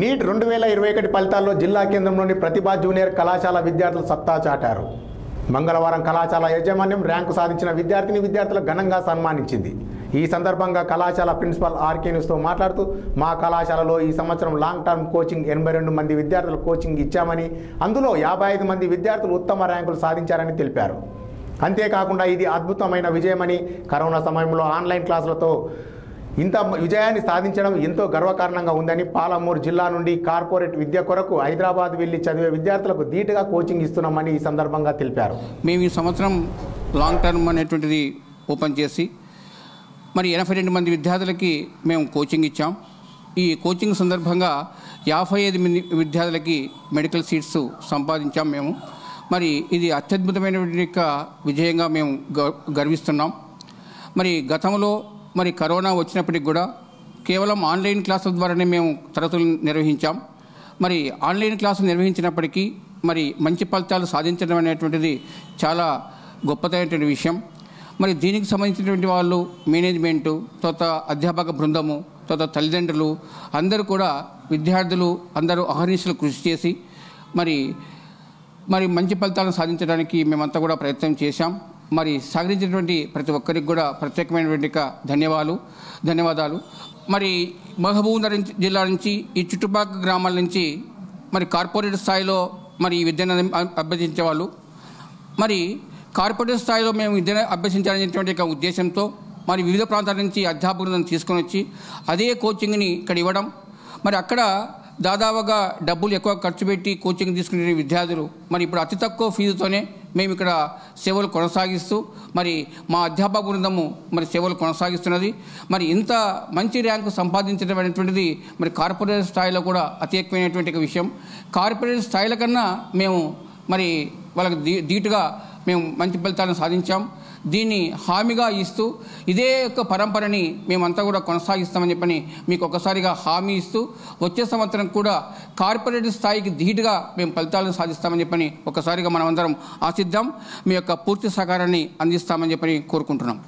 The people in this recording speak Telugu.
నీట్ రెండు వేల ఇరవై ఒకటి ఫలితాల్లో జిల్లా కేంద్రంలోని ప్రతిభా జూనియర్ కళాశాల విద్యార్థులు సత్తా చాటారు మంగళవారం కళాశాల యాజమాన్యం ర్యాంకు సాధించిన విద్యార్థిని విద్యార్థులు ఘనంగా సన్మానించింది ఈ సందర్భంగా కళాశాల ప్రిన్సిపాల్ ఆర్కే న్యూస్తో మాట్లాడుతూ మా కళాశాలలో ఈ సంవత్సరం లాంగ్ టర్మ్ కోచింగ్ ఎనభై రెండు మంది విద్యార్థులు కోచింగ్ ఇచ్చామని అందులో యాభై ఐదు మంది విద్యార్థులు ఉత్తమ ర్యాంకులు సాధించారని తెలిపారు అంతేకాకుండా ఇది అద్భుతమైన విజయమని కరోనా సమయంలో ఆన్లైన్ క్లాసులతో ఇంత విజయాన్ని సాధించడం ఎంతో గర్వకారణంగా ఉందని పాలమూరు జిల్లా నుండి కార్పొరేట్ విద్య కొరకు హైదరాబాద్ వెళ్లి చదివే విద్యార్థులకు ధీటుగా కోచింగ్ ఇస్తున్నామని ఈ సందర్భంగా తెలిపారు మేము ఈ సంవత్సరం లాంగ్ టర్మ్ అనేటువంటిది ఓపెన్ చేసి మరి ఎనభై రెండు మంది విద్యార్థులకి మేము కోచింగ్ ఇచ్చాం ఈ కోచింగ్ సందర్భంగా యాభై ఐదు మంది విద్యార్థులకి మెడికల్ సీట్స్ సంపాదించాం మేము మరి ఇది అత్యద్భుతమైన విజయంగా మేము గర్విస్తున్నాం మరి గతంలో మరి కరోనా వచ్చినప్పటికి కూడా కేవలం ఆన్లైన్ క్లాసుల ద్వారానే మేము తరగతులు నిర్వహించాం మరి ఆన్లైన్ క్లాసులు నిర్వహించినప్పటికీ మరి మంచి ఫలితాలు సాధించడం అనేటువంటిది చాలా గొప్పదైనటువంటి విషయం మరి దీనికి సంబంధించినటువంటి వాళ్ళు మేనేజ్మెంటు తర్వాత అధ్యాపక బృందము తర్వాత తల్లిదండ్రులు అందరూ కూడా విద్యార్థులు అందరూ అహర్నిశలు కృషి చేసి మరి మరి మంచి ఫలితాలను సాధించడానికి మేమంతా కూడా ప్రయత్నం చేశాం మరి సహకరించినటువంటి ప్రతి ఒక్కరికి కూడా ప్రత్యేకమైనటువంటి ధన్యవాదాలు ధన్యవాదాలు మరి మహబూబ్నగర్ జిల్లా నుంచి ఈ చుట్టుపక్కల గ్రామాల నుంచి మరి కార్పొరేట్ స్థాయిలో మరి ఈ విద్యను అభ్యసించే వాళ్ళు మరి కార్పొరేట్ స్థాయిలో మేము విద్యను అభ్యసించాలనేటువంటి ఉద్దేశంతో మరి వివిధ ప్రాంతాల నుంచి అధ్యాపకులను తీసుకొని వచ్చి అదే కోచింగ్ని ఇక్కడ ఇవ్వడం మరి అక్కడ దాదాపుగా డబ్బులు ఎక్కువ ఖర్చు పెట్టి కోచింగ్ తీసుకునే విద్యార్థులు మరి ఇప్పుడు అతి తక్కువ ఫీజుతోనే మేము ఇక్కడ సేవలు కొనసాగిస్తూ మరి మా అధ్యాపక బృందము మరి సేవలు కొనసాగిస్తున్నది మరి ఇంత మంచి ర్యాంకు సంపాదించడం అనేటువంటిది మరి కార్పొరేట్ స్థాయిలో కూడా అతి ఎక్కువైనటువంటి విషయం కార్పొరేట్ స్థాయిల కన్నా మేము మరి వాళ్ళకి ధీటుగా మేము మంచి ఫలితాలను సాధించాం దీన్ని హామీగా ఇస్తూ ఇదే యొక్క పరంపరని మేమంతా కూడా కొనసాగిస్తామని చెప్పని మీకు ఒకసారిగా హామీ ఇస్తూ వచ్చే సంవత్సరం కూడా కార్పొరేట్ స్థాయికి ధీటుగా మేము ఫలితాలను సాధిస్తామని చెప్పని ఒకసారిగా మనమందరం ఆశిద్దాం మీ యొక్క పూర్తి సహకారాన్ని అందిస్తామని చెప్పని కోరుకుంటున్నాం